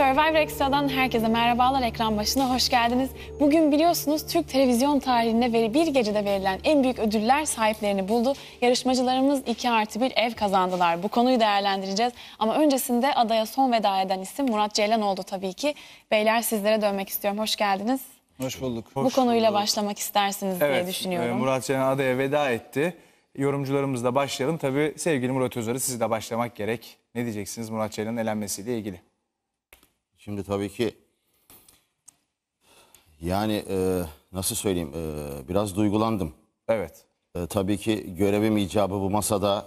Survivor Extra'dan herkese merhabalar. Ekran başına hoş geldiniz. Bugün biliyorsunuz Türk televizyon tarihinde veri, bir gecede verilen en büyük ödüller sahiplerini buldu. Yarışmacılarımız 2 artı 1 ev kazandılar. Bu konuyu değerlendireceğiz. Ama öncesinde adaya son veda eden isim Murat Ceylan oldu tabii ki. Beyler sizlere dönmek istiyorum. Hoş geldiniz. Hoş bulduk. Bu konuyla bulduk. başlamak istersiniz evet, diye düşünüyorum. E, Murat Ceylan adaya veda etti. Yorumcularımızla başlayalım. Tabii sevgili Murat Özar'ı sizi de başlamak gerek. Ne diyeceksiniz Murat Ceylan'ın elenmesiyle ilgili? Şimdi tabii ki yani e, nasıl söyleyeyim e, biraz duygulandım. Evet. E, tabii ki görevim icabı bu masada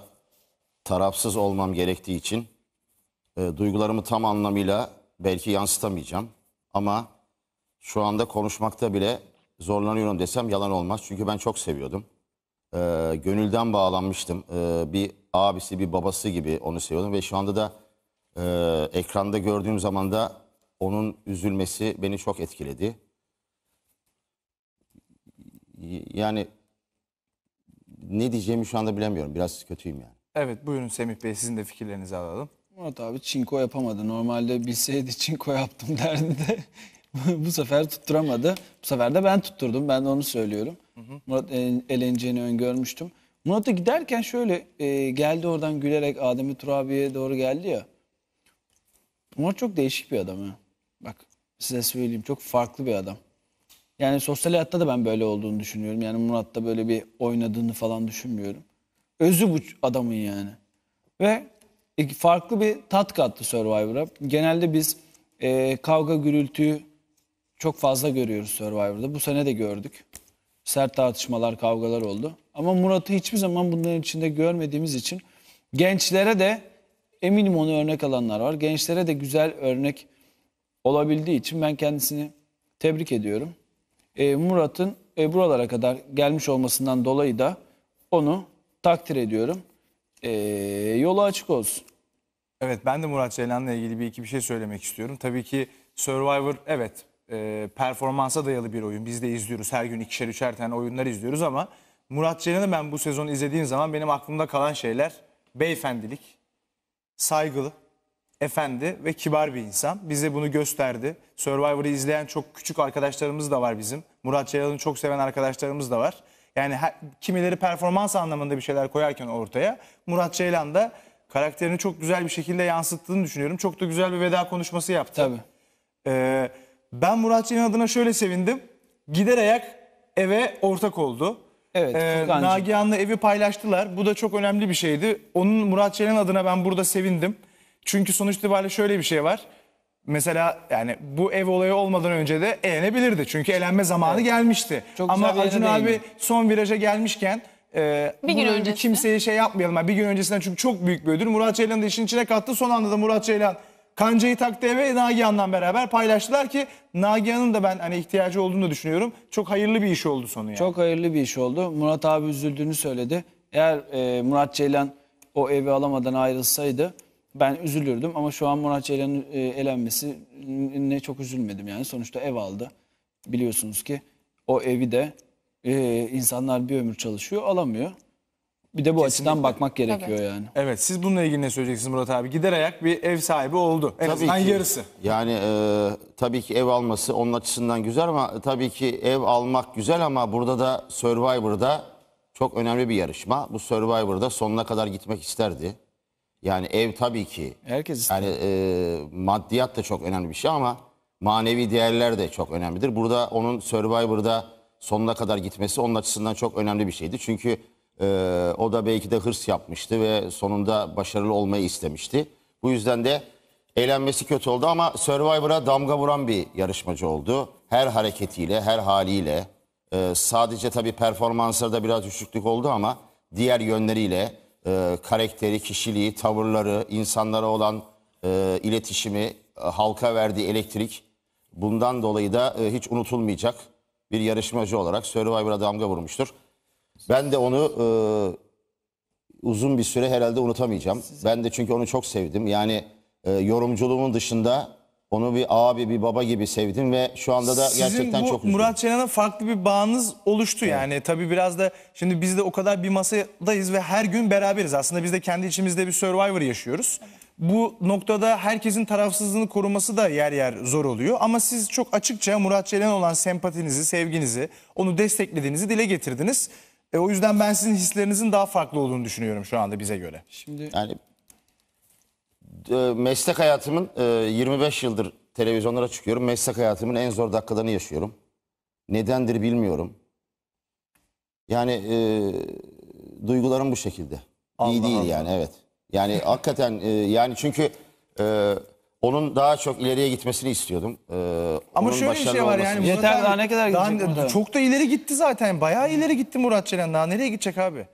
tarafsız olmam gerektiği için e, duygularımı tam anlamıyla belki yansıtamayacağım. Ama şu anda konuşmakta bile zorlanıyorum desem yalan olmaz. Çünkü ben çok seviyordum. E, gönülden bağlanmıştım. E, bir abisi bir babası gibi onu seviyordum. Ve şu anda da e, ekranda gördüğüm zaman da onun üzülmesi beni çok etkiledi. Yani ne diyeceğimi şu anda bilemiyorum. Biraz kötüyüm yani. Evet buyurun Semih Bey sizin de fikirlerinizi alalım. Murat abi çinko yapamadı. Normalde bilseydi çinko yaptım derdi de bu sefer tutturamadı. Bu sefer de ben tutturdum. Ben de onu söylüyorum. Hı hı. Murat e, eleneceğini öngörmüştüm. Murat'a giderken şöyle e, geldi oradan gülerek Adem'i Turabi'ye doğru geldi ya. Murat çok değişik bir adam ha. Bak size söyleyeyim çok farklı bir adam. Yani sosyal hayatta da ben böyle olduğunu düşünüyorum. Yani Murat'ta böyle bir oynadığını falan düşünmüyorum. Özü bu adamın yani. Ve e, farklı bir tat kattı Survivor'a. Genelde biz e, kavga gürültüyü çok fazla görüyoruz Survivor'da. Bu sene de gördük. Sert tartışmalar, kavgalar oldu. Ama Murat'ı hiçbir zaman bunların içinde görmediğimiz için gençlere de eminim onu örnek alanlar var. Gençlere de güzel örnek olabildiği için ben kendisini tebrik ediyorum. E, Murat'ın e, buralara kadar gelmiş olmasından dolayı da onu takdir ediyorum. E, yolu açık olsun. Evet ben de Murat Ceylan'la ilgili bir iki bir şey söylemek istiyorum. Tabii ki Survivor evet e, performansa dayalı bir oyun. Biz de izliyoruz her gün ikişer üçer tane oyunlar izliyoruz ama Murat Ceylan'ı ben bu sezon izlediğim zaman benim aklımda kalan şeyler beyefendilik, saygılı, efendi ve kibar bir insan. Bize bunu gösterdi. Survivor'ı izleyen çok küçük arkadaşlarımız da var bizim. Murat Ceylan'ı çok seven arkadaşlarımız da var. Yani her, kimileri performans anlamında bir şeyler koyarken ortaya Murat Ceylan da karakterini çok güzel bir şekilde yansıttığını düşünüyorum. Çok da güzel bir veda konuşması yaptı. Tabii. Ee, ben Murat Ceylan adına şöyle sevindim. Gider ayak eve ortak oldu. Evet. Ee, Nagihan'la evi paylaştılar. Bu da çok önemli bir şeydi. Onun Murat Ceylan adına ben burada sevindim. Çünkü sonuç itibariyle şöyle bir şey var. Mesela yani bu ev olayı olmadan önce de eğlenebilirdi Çünkü eğlenme zamanı evet. gelmişti. Çok Ama Acun abi son viraja gelmişken e, bir gün öncesi. kimseye şey yapmayalım. Yani bir gün öncesinden çünkü çok büyük bir ödül. Murat Ceylan da işin içine kattı. Son anda da Murat Ceylan kancayı taktı eve Nagihan'la beraber paylaştılar ki Nagihan'ın da ben hani ihtiyacı olduğunu da düşünüyorum. Çok hayırlı bir iş oldu sonu yani. Çok hayırlı bir iş oldu. Murat abi üzüldüğünü söyledi. Eğer e, Murat Ceylan o evi alamadan ayrılsaydı ben üzülürdüm ama şu an Murat Ceylan'ın e, elenmesi ne çok üzülmedim yani. Sonuçta ev aldı. Biliyorsunuz ki o evi de e, insanlar bir ömür çalışıyor alamıyor. Bir de bu Kesinlikle. açıdan bakmak gerekiyor evet. yani. Evet siz bununla ilgili ne söyleyeceksiniz Murat abi? Gider ayak bir ev sahibi oldu. En tabii azından ki, yarısı. Yani e, tabii ki ev alması onun açısından güzel ama tabii ki ev almak güzel ama burada da Survivor'da çok önemli bir yarışma. Bu Survivor'da sonuna kadar gitmek isterdi. Yani ev tabii ki. Herkes istiyor. Yani e, maddiyat da çok önemli bir şey ama manevi değerler de çok önemlidir. Burada onun Survivor'da sonuna kadar gitmesi onun açısından çok önemli bir şeydi. Çünkü e, o da belki de hırs yapmıştı ve sonunda başarılı olmayı istemişti. Bu yüzden de eğlenmesi kötü oldu ama Survivor'a damga vuran bir yarışmacı oldu. Her hareketiyle, her haliyle. E, sadece tabii performanslarda biraz düşüklük oldu ama diğer yönleriyle e, karakteri, kişiliği, tavırları, insanlara olan e, iletişimi, e, halka verdiği elektrik bundan dolayı da e, hiç unutulmayacak bir yarışmacı olarak Survivor'a damga vurmuştur. Ben de onu e, uzun bir süre herhalde unutamayacağım. Ben de çünkü onu çok sevdim. Yani e, yorumculuğumun dışında onu bir abi bir baba gibi sevdim ve şu anda da Sizin gerçekten bu çok üzgünüm. Murat Çenan'a farklı bir bağınız oluştu yani. Tabii biraz da şimdi biz de o kadar bir masadayız ve her gün beraberiz. Aslında biz de kendi içimizde bir survivor yaşıyoruz. Bu noktada herkesin tarafsızlığını koruması da yer yer zor oluyor. Ama siz çok açıkça Murat Çelen'e olan sempatinizi, sevginizi, onu desteklediğinizi dile getirdiniz. E, o yüzden ben sizin hislerinizin daha farklı olduğunu düşünüyorum şu anda bize göre. Şimdi Yani e, meslek hayatımın 25 e, yıldır televizyonlara çıkıyorum. Meslek hayatımın en zor dakikalarını yaşıyorum. Nedendir bilmiyorum. Yani e, duygularım bu şekilde. Allah İyi değil Allah. yani evet. Yani hakikaten e, yani çünkü e, onun daha çok ileriye gitmesini istiyordum. E, Ama onun şöyle bir şey var yani. Yeter, daha ne kadar gidecek daha- Çok da ileri gitti zaten. Bayağı ileri gitti Murat Ceren. Daha nereye gidecek abi?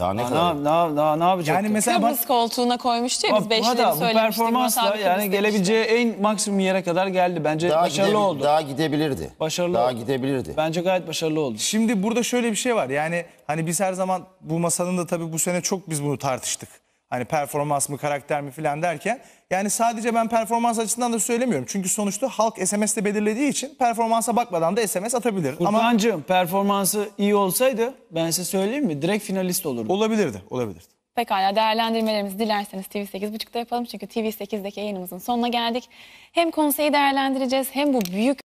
Daha ne kadar? Ne, ne, ne, ne yapacak? Yani mesela bak, koltuğuna koymuştu ya biz beşleri da, bu performansla yani Kıbrıs gelebileceği en maksimum yere kadar geldi. Bence daha başarılı gidebil- oldu. Daha gidebilirdi. Başarılı Daha oldu. gidebilirdi. Bence gayet başarılı oldu. Şimdi burada şöyle bir şey var. Yani hani biz her zaman bu masanın da tabii bu sene çok biz bunu tartıştık. Hani performans mı karakter mi filan derken. Yani sadece ben performans açısından da söylemiyorum. Çünkü sonuçta halk SMS'te belirlediği için performansa bakmadan da SMS atabilir. Furkan'cığım performansı iyi olsaydı ben size söyleyeyim mi? Direkt finalist olurdu. olabilirdi, olabilirdi. Pekala değerlendirmelerimizi dilerseniz TV8.30'da yapalım. Çünkü TV8'deki yayınımızın sonuna geldik. Hem konseyi değerlendireceğiz hem bu büyük